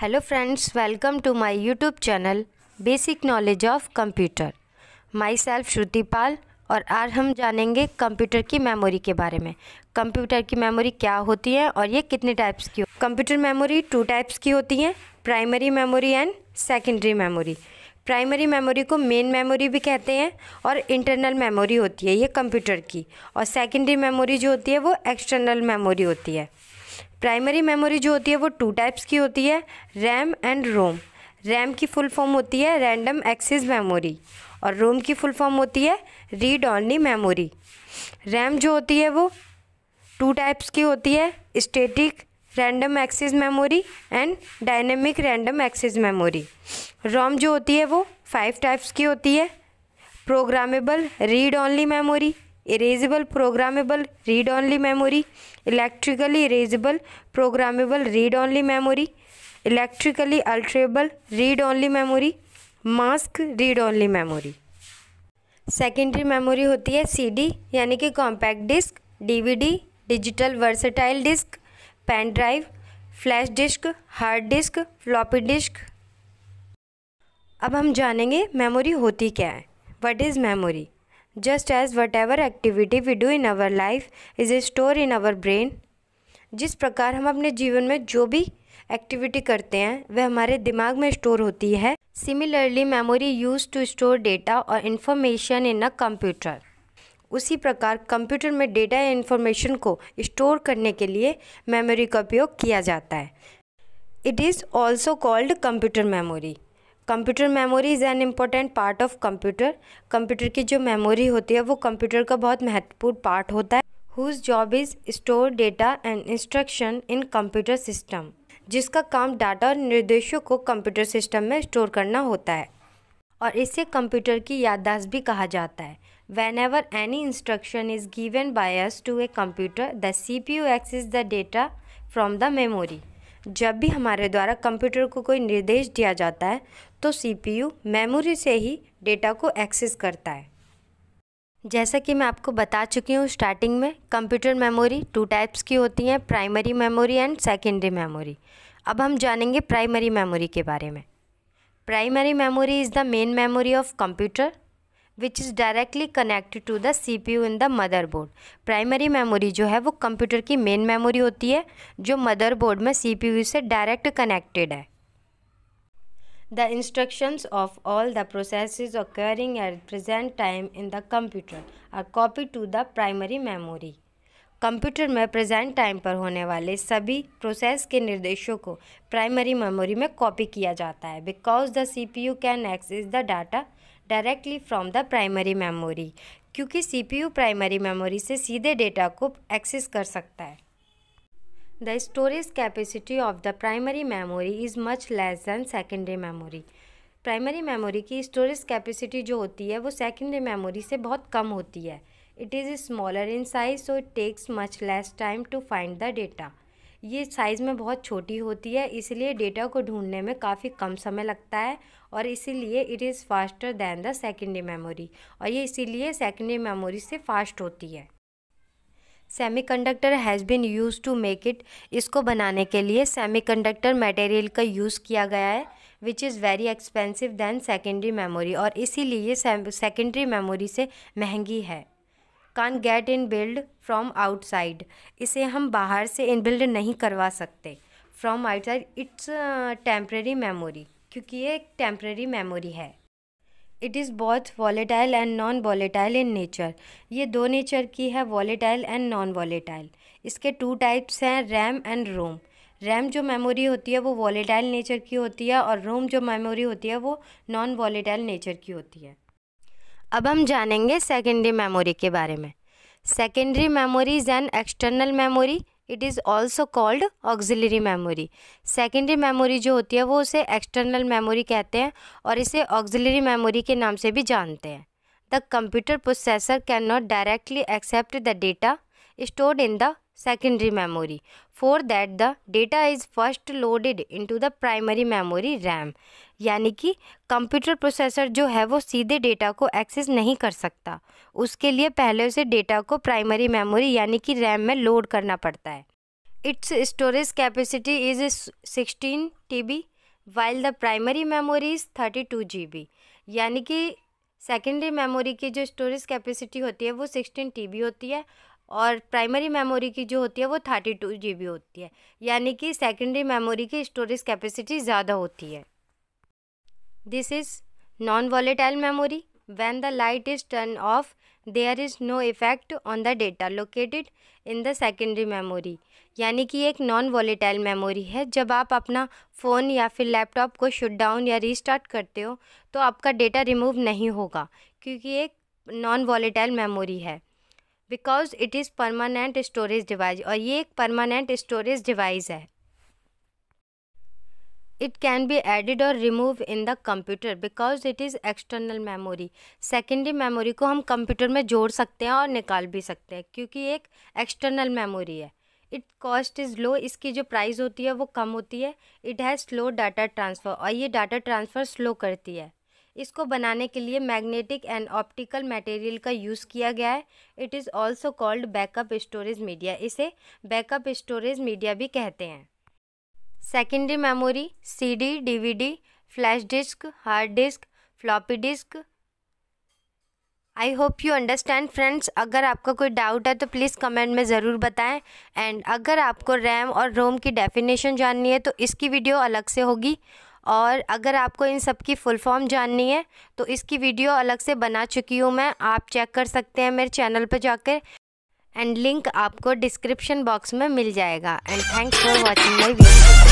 Hello friends welcome to my YouTube channel basic knowledge of computer myself Shruti Pal और आज हम जानेंगे computer की मेमोरी के बारे में कंप्यूटर की मेमोरी क्या होती है और ये कितने टाइप्स की कंप्यूटर मेमोरी टू टाइप्स की होती है primary memory and secondary memory primary memory को मेन मेमोरी भी कहते हैं और इंटरनल मेमोरी होती है ये कंप्यूटर की और सेकेंडरी मेमोरी जो होती है वो एक्सटर्नल मेमोरी होती है प्राइमरी मेमोरी जो होती है वो टू टाइप्स की होती है रैम एंड रोम रैम की फुल फॉर्म होती है रैंडम एक्सेस मेमोरी और रोम की फुल फॉर्म होती है रीड ऑनली मेमोरी रैम जो होती है वो टू टाइप्स की होती है static random access memory and dynamic random access memory ROM जो होती है वो फाइव टाइप्स की होती है programmable read only memory erasable programmable read only memory electrically erasable programmable read only memory electrically alterable read only memory mask read only memory secondary memory होती है CD यानी कि compact disc DVD digital versatile disc pen drive flash disk hard disk floppy disk अब हम जानेंगे memory होती क्या है what is memory just as whatever activity we do in our life is a store in our brain जिस प्रकार हम अपने जीवन में जो भी एक्टिविटी करते हैं वह हमारे दिमाग में स्टोर होती है similarly memory use to store data और इन्फॉर्मेशन इन अ कंप्यूटर उसी प्रकार कंप्यूटर में डेटा या इन्फॉर्मेशन को स्टोर करने के लिए मेमोरी का उपयोग किया जाता है it is also called computer memory computer memory is an important part of computer computer की जो मेमोरी होती है वो कंप्यूटर का बहुत महत्वपूर्ण पार्ट होता है whose job is store data and instruction in computer system जिसका काम डाटा और निर्देशों को कंप्यूटर सिस्टम में स्टोर करना होता है और इसे कंप्यूटर की याददाश्त भी कहा जाता है whenever any instruction is given by to a computer the C P U access the data from the memory जब भी हमारे द्वारा कंप्यूटर को कोई निर्देश दिया जाता है तो सीपीयू मेमोरी से ही डेटा को एक्सेस करता है जैसा कि मैं आपको बता चुकी हूँ स्टार्टिंग में कंप्यूटर मेमोरी टू टाइप्स की होती हैं primary memory and secondary memory अब हम जानेंगे प्राइमरी मेमोरी के बारे में primary memory is the main memory of computer which is directly connected to the C P U in the motherboard primary memory जो है वो कंप्यूटर की मेन मेमोरी होती है जो मदर बोर्ड में सी पी यू से direct connected है the instructions of all the process is occurring at present time in the computer are copy to the primary memory computer में present time पर होने वाले सभी प्रोसेस के निर्देशों को प्राइमरी मेमोरी में कॉपी किया जाता है because the C P U can access the data directly from the primary memory क्योंकि सीपीयू प्राइमरी मेमोरी से सीधे डेटा को एक्सेस कर सकता है the storage capacity of the primary memory is much less than secondary memory primary memory की storage capacity जो होती है वो सेकेंडरी मेमोरी से बहुत कम होती है it is smaller in size so it takes much less time to find the data ये साइज़ में बहुत छोटी होती है इसलिए डेटा को ढूंढने में काफ़ी कम समय लगता है और इसीलिए it is faster than the secondary memory और ये इसीलिए सेकेंडरी मेमोरी से फास्ट होती है semiconductor has been use to make it इसको बनाने के लिए सेमीकंडक्टर मटेरियल का यूज़ किया गया है which is very expensive than secondary memory और इसीलिए सेकेंडरी मेमोरी से महंगी है can't get in build from outside इसे हम बाहर से इन बिल्ड नहीं करवा सकते from outside it's temporary memory क्योंकि ये एक टेम्प्रेरी मेमोरी है इट इज़ बहुत volatile and non volatile in nature ये दो नेचर की है वॉलेटाइल एंड नॉन वॉलेटाइल इसके टू टाइप्स हैं रैम एंड रोम रैम जो मेमोरी होती है वो वॉलेटाइल नेचर की होती है और रोम जो मेमोरी होती है वो नॉन वॉलेटाइल नेचर की होती है अब हम जानेंगे सेकेंडरी मेमोरी के बारे में secondary memory is an external memory it is also called auxiliary memory secondary memory जो होती है वो उसे एक्सटर्नल मेमोरी कहते हैं और इसे ऑक्जिलरी मेमोरी के नाम से भी जानते हैं the computer processor can not directly accept the data stored in the secondary memory. For that the data is first loaded into the primary memory RAM. यानी कि कंप्यूटर प्रोसेसर जो है वो सीधे डेटा को एक्सेस नहीं कर सकता उसके लिए पहले उसे डेटा को प्राइमरी मेमोरी यानी कि रैम में लोड करना पड़ता है its storage capacity is sixteen T B while the primary memory is thirty two G B यानी कि सेकेंडरी मेमोरी की जो स्टोरेज कैपेसिटी होती है वो सिक्सटीन टी बी होती है और प्राइमरी मेमोरी की जो होती है वो थर्टी टू जी बी होती है यानी कि सेकेंडरी मेमोरी की स्टोरेज कैपेसिटी ज़्यादा होती है this is non volatile memory when the light is turn off there is no effect on the data located in the secondary memory यानी कि एक नॉन वॉलेटाइल मेमोरी है जब आप अपना फ़ोन या फिर लैपटॉप को शट डाउन या रिस्टार्ट करते हो तो आपका डेटा रिमूव नहीं होगा क्योंकि एक नॉन वॉलेटाइल मेमोरी है because it is permanent storage device और ये एक परमानेंट स्टोरेज डिवाइस है इट कैन बी एडिड और remove in the computer because it is external memory secondary memory को हम कंप्यूटर में जोड़ सकते हैं और निकाल भी सकते हैं क्योंकि एक एक्सटर्नल मेमोरी है इट कॉस्ट इज़ लो इसकी जो प्राइस होती है वो कम होती है it has slow data transfer और ये डाटा ट्रांसफ़र स्लो करती है इसको बनाने के लिए मैग्नेटिक एंड ऑप्टिकल मटेरियल का यूज़ किया गया है it is also called backup storage media इसे बैकअप स्टोरेज मीडिया भी कहते हैं secondary memory CD, DVD, flash disk hard disk floppy disk I hope you understand friends अगर आपका कोई डाउट है तो प्लीज़ कमेंट में ज़रूर बताएं एंड अगर आपको रैम और रोम की डेफिनेशन जाननी है तो इसकी वीडियो अलग से होगी और अगर आपको इन सब की फुल फॉर्म जाननी है तो इसकी वीडियो अलग से बना चुकी हूँ मैं आप चेक कर सकते हैं मेरे चैनल पर जाकर एंड लिंक आपको डिस्क्रिप्शन बॉक्स में मिल जाएगा and thanks for watching my video